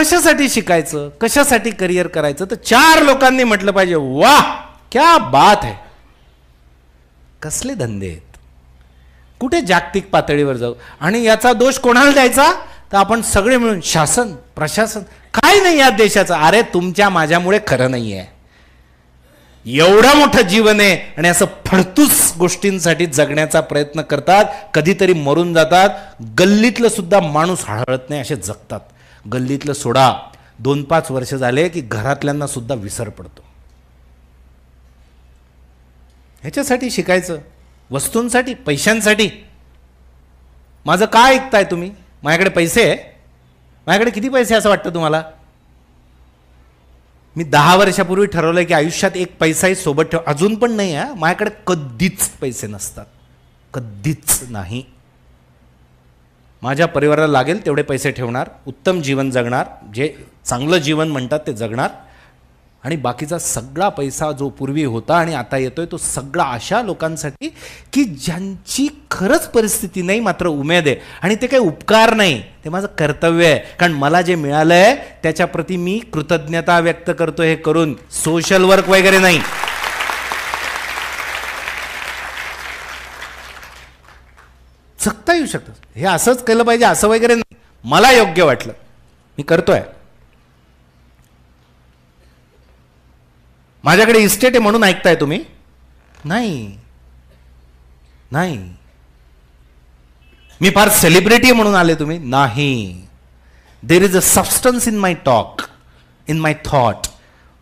कशासाठी शिकायचं कशासाठी करिअर करायचं तर चार लोकांनी म्हटलं पाहिजे वा क्या बात आहे कसले धंदे आहेत कुठे जागतिक पातळीवर जाऊ आणि याचा दोष कोणाला द्यायचा तर आपण सगळे मिळून शासन प्रशासन काय नाही या देशाचं अरे तुमच्या माझ्यामुळे खरं नाही आहे एवढं मोठं जीवन आहे आणि असं फडतूस गोष्टींसाठी जगण्याचा प्रयत्न करतात कधीतरी मरून जातात गल्लीतलं सुद्धा माणूस हळहळत नाही असे जगतात गल्लीतलं सोडा दोन पाच वर्ष झाले की घरातल्यांना सुद्धा विसर पडतो ह्याच्यासाठी शिकायचं वस्तूंसाठी पैशांसाठी माझं काय ऐकताय तुम्ही माझ्याकडे पैसे आहे माझ्याकडे किती पैसे असं वाटतं तुम्हाला मी दहा वर्षापूर्वी ठरवलं की आयुष्यात एक पैसाही सोबत ठेव अजून पण नाही आहे माझ्याकडे कधीच पैसे नसतात कधीच नाही माझ्या परिवाराला लागेल तेवढे पैसे ठेवणार उत्तम जीवन जगणार जे चांगलं जीवन म्हणतात ते जगणार आणि बाकीचा सगळा पैसा जो पूर्वी होता आणि आता येतोय तो सगळा अशा लोकांसाठी की ज्यांची खरंच परिस्थिती नाही मात्र उमेद आहे आणि ते काही उपकार नाही ते माझं कर्तव्य आहे कारण मला जे मिळालं आहे त्याच्याप्रती मी कृतज्ञता व्यक्त करतो हे करून सोशल वर्क वगैरे नाही जगता येऊ शकतं हे असंच केलं पाहिजे असं वगैरे नाही मला योग्य वाटलं मी करतोय माझ्याकडे इस्टेट आहे म्हणून ऐकताय तुम्ही नाही नाही मी फार सेलिब्रिटी म्हणून आले तुम्ही नाही there is a substance in my talk in my thought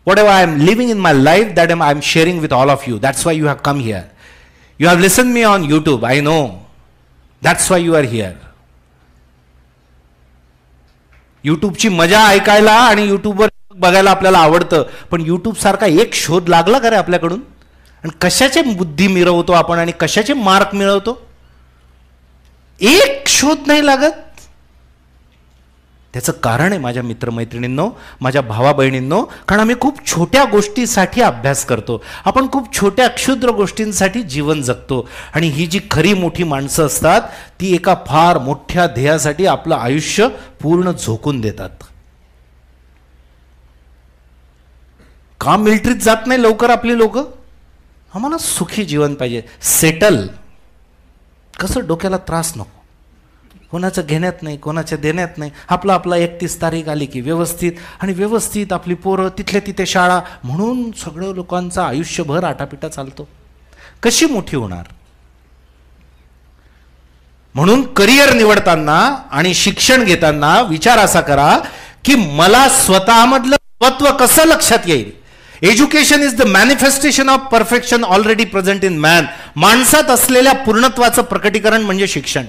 what I am living in my life that am I am sharing with all of you that's why you have come here you have listen me on YouTube I know that's why you are here यूट्यूबची मजा ऐकायला आणि यूट्यूबवर बघायला आपल्याला आवडतं पण यूट्यूबसारखा एक शोध लागला का रे आपल्याकडून आणि कशाचे बुद्धी मिरवतो आपण आणि कशाचे मार्क मिळवतो एक शोध नाही लागत त्याचं कारण आहे माझ्या मित्रमैत्रिणींनो माझ्या भावा बहिणींनो कारण आम्ही खूप छोट्या गोष्टीसाठी अभ्यास करतो आपण खूप छोट्या क्षुद्र गोष्टींसाठी जीवन जगतो आणि ही जी खरी मोठी माणसं असतात ती एका फार मोठ्या ध्येयासाठी आपलं आयुष्य पूर्ण झोकून देतात का मिलिटरीत जात नाही लवकर आपली लोक आम्हाला सुखी जीवन पाहिजे सेटल कसं डोक्याला त्रास नको कोणाचं घेण्यात नाही कोणाच्या देण्यात नाही आपला आपला एकतीस तारीख आली की व्यवस्थित आणि व्यवस्थित आपली पोरं तिथल्या तिथे शाळा म्हणून सगळं लोकांचा आयुष्यभर आटापिटा चालतो कशी मोठी होणार म्हणून करिअर निवडताना आणि शिक्षण घेताना विचार असा करा की मला स्वतःमधलं तत्व कसं लक्षात येईल education is the manifestation of perfection already present in man माणसात असलेल्या पूर्णत्वाचं प्रकटीकरण म्हणजे शिक्षण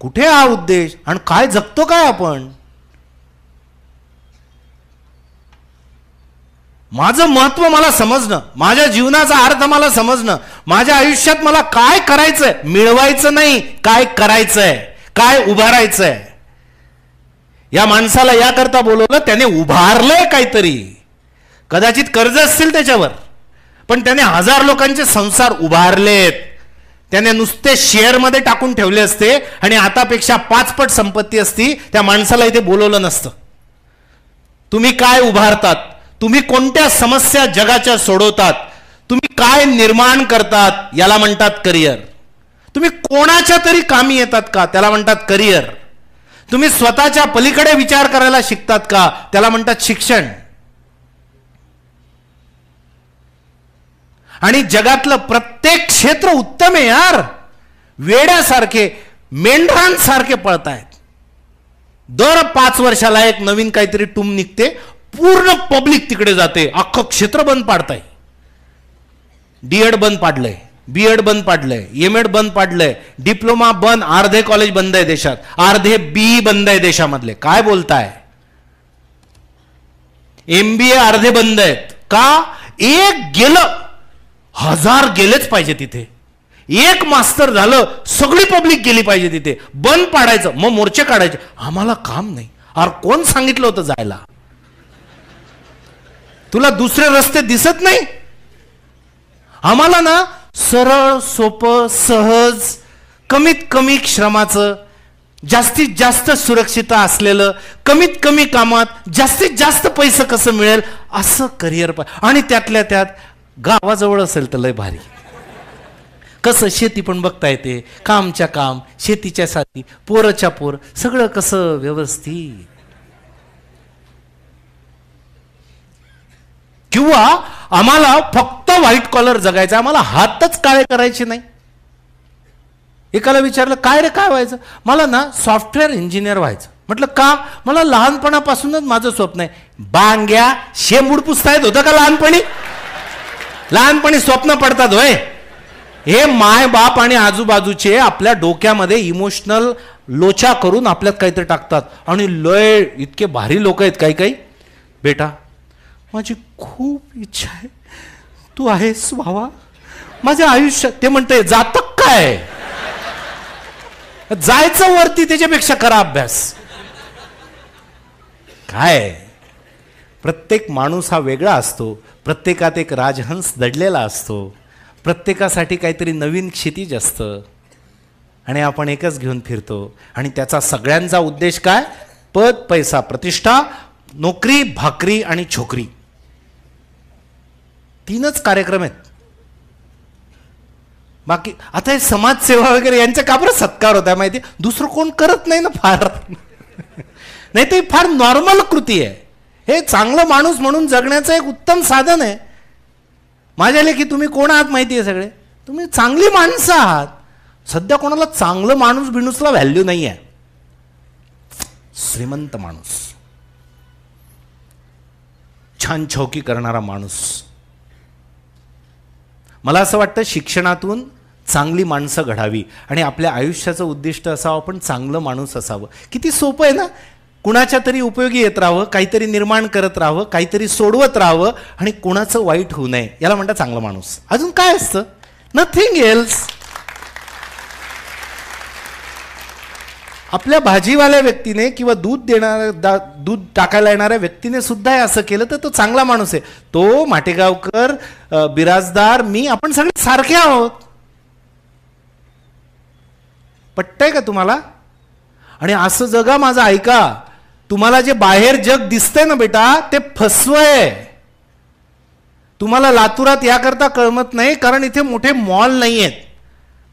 कुठे हा उद्देश आणि काय जगतो काय आपण माझं महत्व मला समजणं माझ्या जीवनाचा अर्थ मला समजणं माझ्या आयुष्यात मला काय करायचंय मिळवायचं नाही काय करायचंय काय उभारायचंय या माणसाला याकरता बोलवलं त्याने उभारलंय काहीतरी कदाचित कर्ज असतील त्याच्यावर पण त्याने हजार लोकांचे संसार उभारलेत त्याने नुसते शेअरमध्ये टाकून ठेवले असते आणि आतापेक्षा पाचपट संपत्ती असती त्या माणसाला इथे बोलवलं नसतं तुम्ही काय उभारतात तुम्ही कोणत्या समस्या जगाच्या सोडवतात तुम्ही काय निर्माण करतात याला म्हणतात करिअर तुम्ही कोणाच्या तरी कामी येतात का त्याला म्हणतात करिअर तुम्ही स्वतःच्या पलीकडे विचार करायला शिकतात का त्याला म्हणतात शिक्षण आणि जगातलं प्रत्येक क्षेत्र उत्तम आहे यार वेड्यासारखे मेंढरांसारखे पळतायत दर पाच वर्षाला एक नवीन काहीतरी टूम निघते पूर्ण पब्लिक तिकडे जाते अख्खं क्षेत्र बंद पाडताय डीएड बंद पाडलंय बीएड बंद पाडलंय एम एड बंद पाडलंय डिप्लोमा बंद अर्धे कॉलेज बंद आहे देशात अर्धे बी बंद आहे देशामधले काय बोलताय एमबीए अर्धे बंद आहेत का एक गेलं हजार गेलेच पाहिजे तिथे एक मास्तर झालं सगळी पब्लिक गेली पाहिजे तिथे बंद पाडायचं मग मोर्चे काढायचे आम्हाला काम नाही अरे कोण सांगितलं होतं जायला तुला दुसरे रस्ते दिसत नाही आम्हाला ना सरळ सोपं सहज कमीत कमी श्रमाचं जास्तीत जास्त सुरक्षितता असलेलं कमीत कमी कामात जास्तीत जास्त पैसे कसं मिळेल असं करिअर आणि त्यातल्या त्यात गावाजवळ असेल तर लय भारी कसं शेती पण बघता येते कामच्या काम शेतीच्या साथी पोरच्या पोर सगळं कसं व्यवस्थित किंवा आम्हाला फक्त व्हाईट कॉलर जगायचं आम्हाला हातच काळे करायचे नाही एकाला विचारलं काय रे काय व्हायचं मला ना सॉफ्टवेअर इंजिनियर व्हायचं म्हटलं का मला लहानपणापासूनच माझं स्वप्न आहे बांग्या शेमूड पुसता येत होतं का लहानपणी लहानपणी स्वप्न पडतात होय हे माय बाप आणि आजूबाजूचे आपल्या डोक्यामध्ये इमोशनल लोचा करून आपल्यात काहीतरी टाकतात आणि लय इतके भारी लोक आहेत काही काही बेटा माझी खूप इच्छा आहे तू आहेस भावा माझ्या आयुष्यात ते म्हणते जातक काय जायचं वरती त्याच्यापेक्षा करा अभ्यास काय प्रत्येक माणूस हा वेगळा असतो प्रत्येकात एक राजहंस दडलेला असतो प्रत्येकासाठी काहीतरी नवीन क्षितिज असतं आणि आपण एकच घेऊन फिरतो आणि त्याचा सगळ्यांचा उद्देश काय पद पैसा प्रतिष्ठा नोकरी भाकरी आणि छोकरी तीनच कार्यक्रम आहेत बाकी आता हे समाजसेवा वगैरे यांचा का बरं सत्कार होता माहिती दुसरं कोण करत नाही ना फार नाही ते फार नॉर्मल कृती आहे हे चांगलं माणूस म्हणून जगण्याचं एक उत्तम साधन आहे माझ्याले की तुम्ही कोण आहात माहिती आहे सगळे तुम्ही चांगली माणसं आहात सध्या कोणाला चांगलं माणूस बिणूसला व्हॅल्यू नाही आहे श्रीमंत माणूस छान छौकी करणारा माणूस मला असं वाटतं शिक्षणातून चांगली माणसं घडावी आणि आपल्या आयुष्याचं उद्दिष्ट असावं आपण चांगलं माणूस असावं किती सोपं आहे ना कुणाच्या तरी उपयोगी येत राहावं काहीतरी निर्माण करत राहावं काहीतरी सोडवत राहावं आणि कुणाचं वाईट होऊ नये याला म्हणतात चांगला माणूस अजून काय असतं नथिंग एल्स आपल्या भाजीवाल्या व्यक्तीने किंवा दूध देणाऱ्या दूध टाकायला येणाऱ्या व्यक्तीने सुद्धा हे असं केलं तर तो चांगला माणूस आहे तो माटेगावकर बिराजदार मी आपण सगळे सारखे आहोत पटतंय का तुम्हाला आणि असं जगा माझं ऐका तुम्हाला जे बाहेर जग दिसतंय ना बेटा ते आहे तुम्हाला लातुरात याकरता कळमत नाही कारण इथे मोठे मॉल नाही आहेत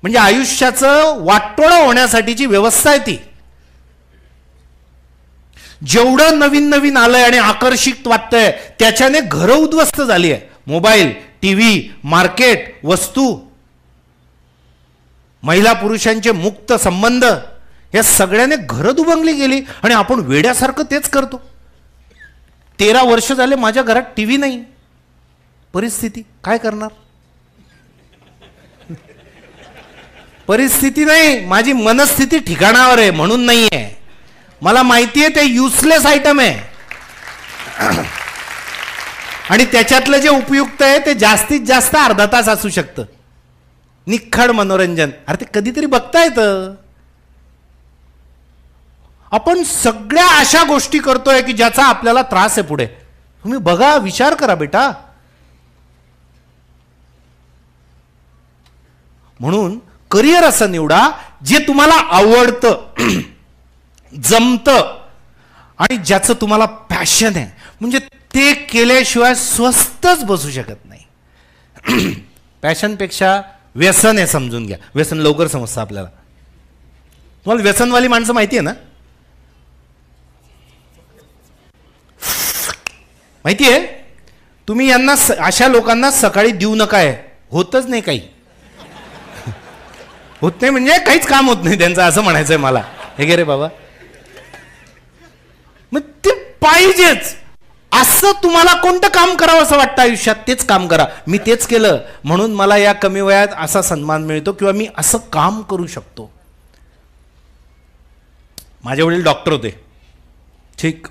म्हणजे आयुष्याचं वाटोळं होण्यासाठीची व्यवस्था आहे ती जेवढं नवीन नवीन आलंय आणि आकर्षित वाटतंय त्याच्याने घरं उद्ध्वस्त झाली आहे मोबाईल टीव्ही मार्केट वस्तू महिला पुरुषांचे मुक्त संबंध या सगळ्याने घरं दुभंगली गेली आणि आपण वेड्यासारखं तेच करतो तेरा वर्ष झाले माझ्या घरात टी व्ही नाही परिस्थिती काय करणार परिस्थिती नाही माझी मनस्थिती ठिकाणावर आहे म्हणून नाही आहे मला माहिती आहे ते युसलेस आयटम आहे आणि त्याच्यातलं जे उपयुक्त आहे ते जास्तीत जास्त अर्धा तास असू शकतं निखड मनोरंजन अरे ते कधीतरी बघता येतं आपण सगळ्या अशा गोष्टी करतोय की ज्याचा आपल्याला त्रास आहे पुढे तुम्ही बघा विचार करा बेटा म्हणून करिअर असं निवडा जे तुम्हाला आवडतं जमतं आणि ज्याचं तुम्हाला पॅशन आहे म्हणजे ते केल्याशिवाय स्वस्तच बसू शकत नाही पॅशनपेक्षा व्यसन आहे समजून घ्या व्यसन लवकर समजतं आपल्याला तुम्हाला व्यसनवाली माणसं माहिती आहे ना माहिती आहे तुम्ही यांना अशा लोकांना सकाळी देऊ नका आहे होतच नाही काही होत नाही म्हणजे काहीच काम होत नाही त्यांचं असं म्हणायचं आहे मला हे गे रे बाबा मग ते पाहिजेच असं तुम्हाला कोणतं काम करावं असं वाटतं आयुष्यात तेच काम करा मी तेच केलं म्हणून मला या कमी वयात असा सन्मान मिळतो किंवा मी असं काम करू शकतो माझे वडील डॉक्टर होते ठीक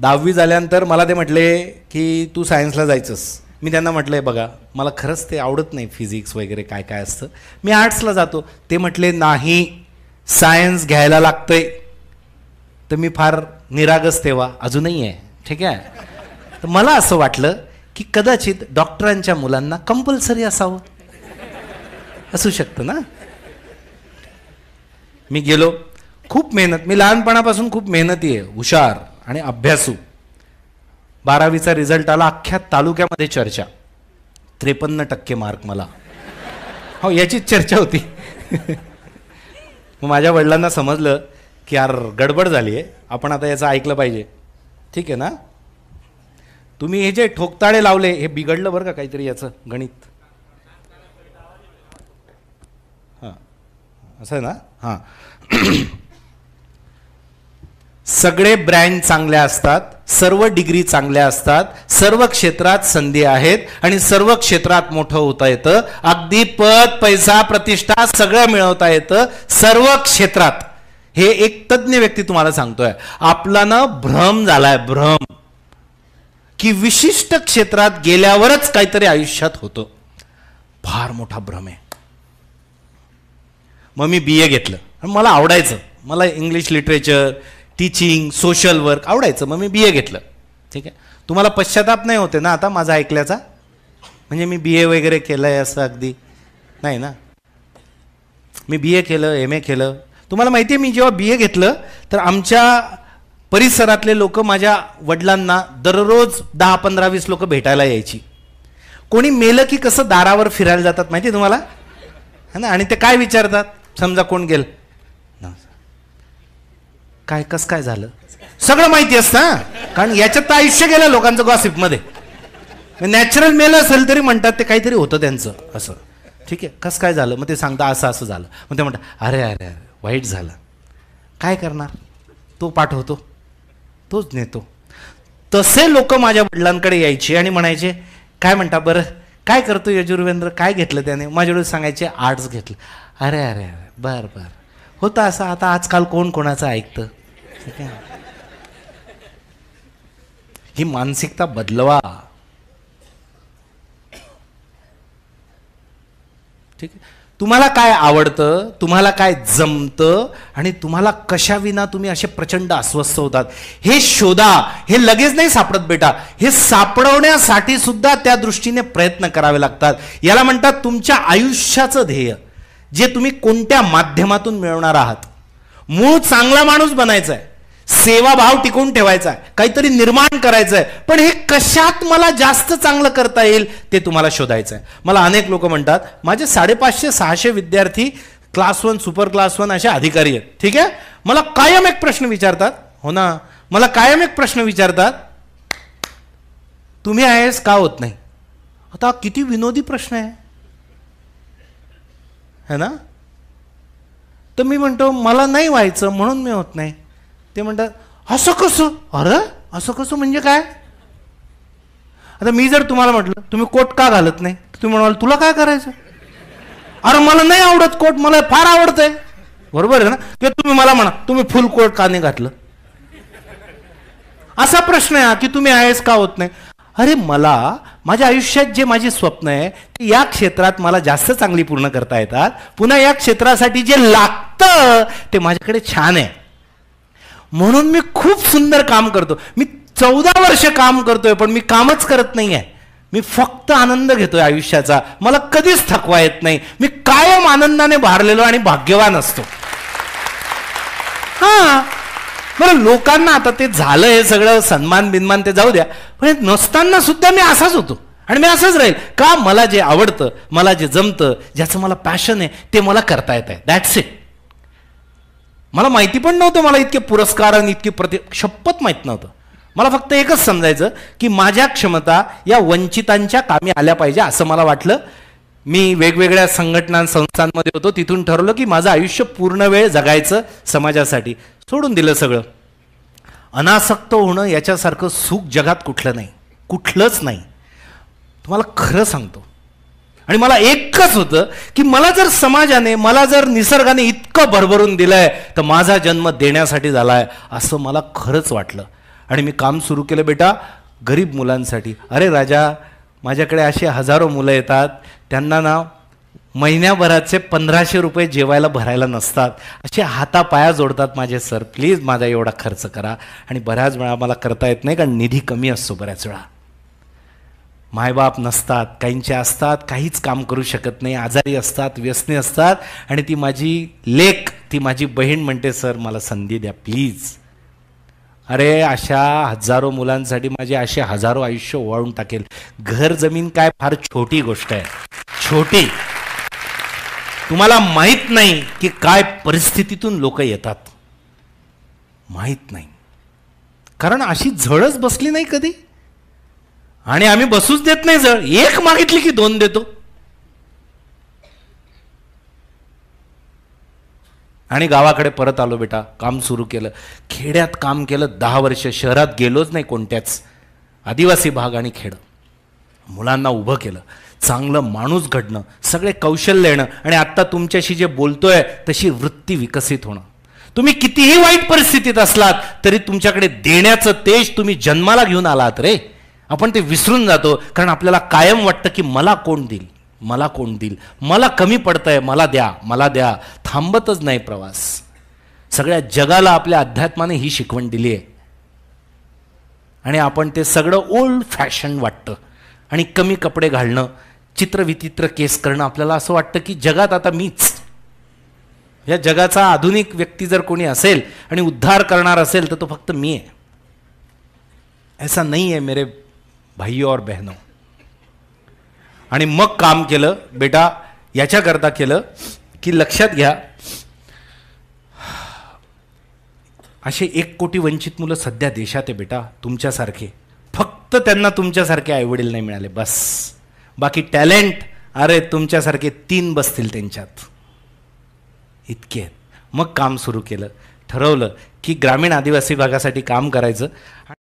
दहावी झाल्यानंतर मला ते म्हटले की तू सायन्सला जायचंस मी त्यांना म्हटलं आहे बघा मला खरंच ते आवडत नाही फिजिक्स वगैरे काय काय असतं मी आर्ट्सला जातो ते म्हटले नाही सायन्स घ्यायला लागतंय तर मी फार निरागस तेव्हा अजूनही आहे ठीक आहे तर मला असं वाटलं की कदाचित डॉक्टरांच्या मुलांना कंपल्सरी असावं असू शकतं ना मी गेलो खूप मेहनत मी लहानपणापासून खूप मेहनती आहे हुशार आणि अभ्यासू बारावीचा रिझल्ट आला अख्ख्या तालुक्यामध्ये चर्चा त्रेपन्न टक्के मार्क मला हो याचीच चर्चा होती मग माझ्या वडिलांना समजलं की यार गडबड झाली आहे आपण आता याचं ऐकलं पाहिजे ठीक आहे ना तुम्ही हे जे ठोकताळे लावले हे बिघडलं बरं का काहीतरी याचं गणित हां असं आहे ना हां सगळे ब्रँड चांगल्या असतात सर्व डिग्री चांगल्या असतात सर्व क्षेत्रात संधी आहेत आणि सर्व क्षेत्रात मोठं होता येतं अगदी पद पैसा प्रतिष्ठा सगळं मिळवता येतं सर्व क्षेत्रात हे एक तज्ज्ञ व्यक्ती तुम्हाला सांगतोय आपला ना भ्रम झालाय भ्रम की विशिष्ट क्षेत्रात गेल्यावरच काहीतरी आयुष्यात होतं फार मोठा भ्रम आहे मग मी बी ए घेतलं मला आवडायचं मला English literature teaching social work आवडायचं मग मी बी ए घेतलं ठीक आहे तुम्हाला पश्चाताप नाही होते ना आता माझा ऐकल्याचा म्हणजे मी बी ए वगैरे केलं आहे असं अगदी नाही ना मी बी ए केलं एम ए केलं तुम्हाला माहिती आहे मी जेव्हा बी ए घेतलं तर आमच्या परिसरातले लोक माझ्या वडिलांना दररोज दहा पंधरा वीस लोक भेटायला यायची कोणी मेलं की कसं दारावर फिरायला जातात माहिती आहे तुम्हाला है ना आणि ते काय विचारतात समजा कोण गेलं काय कस काय झालं सगळं माहिती असतं कारण याच्यात तर आयुष्य गेलं लोकांचं गॉसिपमध्ये नॅचरल मेल असेल तरी म्हणतात ते काहीतरी होतं त्यांचं असं ठीक आहे कसं काय झालं मग ते सांगता असं असं झालं मग ते म्हणतात अरे अरे अरे वाईट झालं काय करणार तो पाठवतो तोच नेतो तसे लोक माझ्या वडिलांकडे यायचे आणि म्हणायचे काय म्हणता बरं काय करतो यजुर्वेंद्र काय घेतलं त्याने माझ्याकडे सांगायचे आर्ट्स घेतलं अरे अरे अरे बरं बरं होतं असं आता आजकाल कोण कोणाचं ऐकतं ही मानसिकता बदलवा ठीक आहे तुम्हाला काय आवडतं तुम्हाला काय जमतं आणि तुम्हाला कशाविना तुम्ही असे प्रचंड अस्वस्थ होतात हे शोधा हे लगेच नाही सापडत बेटा हे सापडवण्यासाठी सुद्धा त्या दृष्टीने प्रयत्न करावे लागतात याला म्हणतात तुमच्या आयुष्याचं ध्येय जे तुम्ही कोणत्या माध्यमातून मिळवणार आहात मूळ चांगला माणूस बनायचा आहे सेवाभाव टिकून ठेवायचा आहे काहीतरी निर्माण करायचं आहे पण हे कशात मला जास्त चांगलं करता येईल ते तुम्हाला शोधायचं आहे मला अनेक लोक म्हणतात माझे साडेपाचशे सहाशे विद्यार्थी class one super class one असे अधिकारी आहेत ठीक आहे मला कायम एक प्रश्न विचारतात हो ना मला कायम एक प्रश्न विचारतात तुम्ही आहेस का होत नाही आता किती विनोदी प्रश्न आहे है ना तर मी म्हणतो मला नाही व्हायचं म्हणून मी होत नाही ते म्हणतात असं कसं अरे असं कसं म्हणजे काय आता मी जर तुम्हाला म्हटलं तुम्ही कोट का घालत नाही तुम्ही म्हणाल तुला काय करायचं अरे मला नाही आवडत कोट मला फार आवडतंय बरोबर आहे ना किंवा तुम्ही मला म्हणा तुम्ही फुल कोट का नाही घातलं असा प्रश्न आहे की तुम्ही आय का होत नाही अरे मला माझ्या आयुष्यात जे माझे स्वप्न आहे ते या क्षेत्रात मला जास्त चांगली पूर्ण करता येतात पुन्हा या क्षेत्रासाठी जे लागतं ते माझ्याकडे छान आहे म्हणून मी खूप सुंदर काम करतो मी चौदा वर्ष काम करतोय पण मी कामच करत नाही आहे मी फक्त आनंद घेतोय आयुष्याचा मला कधीच थकवा येत नाही मी कायम आनंदाने भारलेलो आणि भाग्यवान असतो हा बरं लोकांना आता ते झालं हे सगळं सन्मान बिन्मान ते जाऊ द्या पण नसताना सुद्धा मी असाच होतो आणि मी असंच राहील का मला जे आवडतं मला जे जमतं ज्याचं मला पॅशन आहे ते मला करता येत आहे दॅट्स इट मला माहिती पण नव्हतं मला इतके पुरस्कार आणि इतकी प्रति शपथ माहीत नव्हतं मला फक्त एकच समजायचं की माझ्या क्षमता या वंचितांच्या कामी आल्या पाहिजे असं मला वाटलं मी वेगवेगळ्या संघटना संस्थांमध्ये होतो तिथून ठरवलं की माझं आयुष्य पूर्ण वेळ जगायचं समाजासाठी सोडून दिलं सगळं अनासक्त होणं याच्यासारखं सुख जगात कुठलं नाही कुठलंच नाही तुम्हाला खरं सांगतो आणि मला एकच होतं की मला जर समाजाने मला जर निसर्गाने इतकं भरभरून दिलंय तर माझा जन्म देण्यासाठी झालाय असं मला खरंच वाटलं आणि मी काम सुरू केलं बेटा गरीब मुलांसाठी अरे राजा माझ्याकडे असे हजारो मुलं येतात त्यांना ना महिन्याभराचे पंधराशे रुपये जेवायला भरायला नसतात असे हातापाया जोडतात माझे सर प्लीज माझा एवढा खर्च करा आणि बऱ्याच वेळा मला करता येत नाही कारण निधी कमी असतो बऱ्याच वेळा मायबाप नसतात काहींचे असतात काहीच काम करू शकत नाही आजारी असतात व्यसने असतात आणि ती माझी लेख ती माझी बहीण म्हणते सर मला संधी द्या प्लीज अरे अशा हजारो मुलांसाठी माझे असे हजारो आयुष्य ओवाळून टाकेल घर जमीन काय फार छोटी गोष्ट आहे छोटी तुम्हाला माहीत नाही की काय परिस्थितीतून लोक येतात माहीत नाही कारण अशी झळच बसली नाही कधी आणि आम्ही बसूच देत नाही जर एक मागितली की दोन देतो आणि गावाकडे परत आलो बेटा काम सुरू केलं खेड्यात काम केलं दहा वर्ष शहरात गेलोच नाही कोणत्याच आदिवासी भाग आणि खेड मुलांना उभं केलं चांगलं माणूस घडणं सगळे कौशल्य येणं आणि आत्ता तुमच्याशी जे बोलतोय तशी वृत्ती विकसित होणं तुम्ही कितीही वाईट परिस्थितीत असलात तरी तुमच्याकडे देण्याचं तेज तुम्ही जन्माला घेऊन आलात रे आपण ते विसरून जातो कारण आपल्याला कायम वाटतं की मला कोण देईल मला कोण देईल मला कमी पडतंय मला द्या मला द्या थांबतच नाही प्रवास सगळ्या जगाला आपल्या अध्यात्माने ही शिकवण दिली आहे आणि आपण ते सगळं ओल्ड फॅशन वाटतं आणि कमी कपडे घालणं चित्रविचित्र केस करणं आपल्याला असं वाटतं की जगात आता मीच या जगाचा आधुनिक व्यक्ती जर कोणी असेल आणि उद्धार करणार असेल तर तो फक्त मी आहे ऐसा नाही आहे मेरे भाई और बहनो आणि मग काम केलं बेटा याच्याकरता केलं की लक्षात घ्या असे एक कोटी वंचित मुलं सध्या देशात आहे बेटा तुमच्यासारखे फक्त त्यांना तुमच्यासारखे आईवडील नाही मिळाले बस बाकी टॅलेंट अरे तुमच्यासारखे तीन बसतील त्यांच्यात इतके मग काम सुरू केलं ठरवलं की ग्रामीण आदिवासी भागासाठी काम करायचं